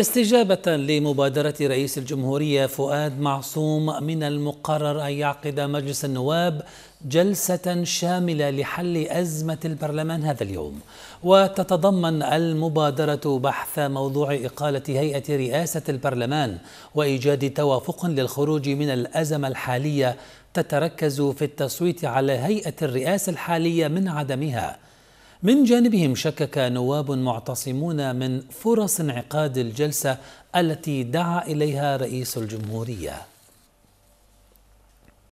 استجابة لمبادرة رئيس الجمهورية فؤاد معصوم من المقرر أن يعقد مجلس النواب جلسة شاملة لحل أزمة البرلمان هذا اليوم وتتضمن المبادرة بحث موضوع إقالة هيئة رئاسة البرلمان وإيجاد توافق للخروج من الأزمة الحالية تتركز في التصويت على هيئة الرئاسة الحالية من عدمها من جانبهم شكك نواب معتصمون من فرص انعقاد الجلسة التي دعا إليها رئيس الجمهورية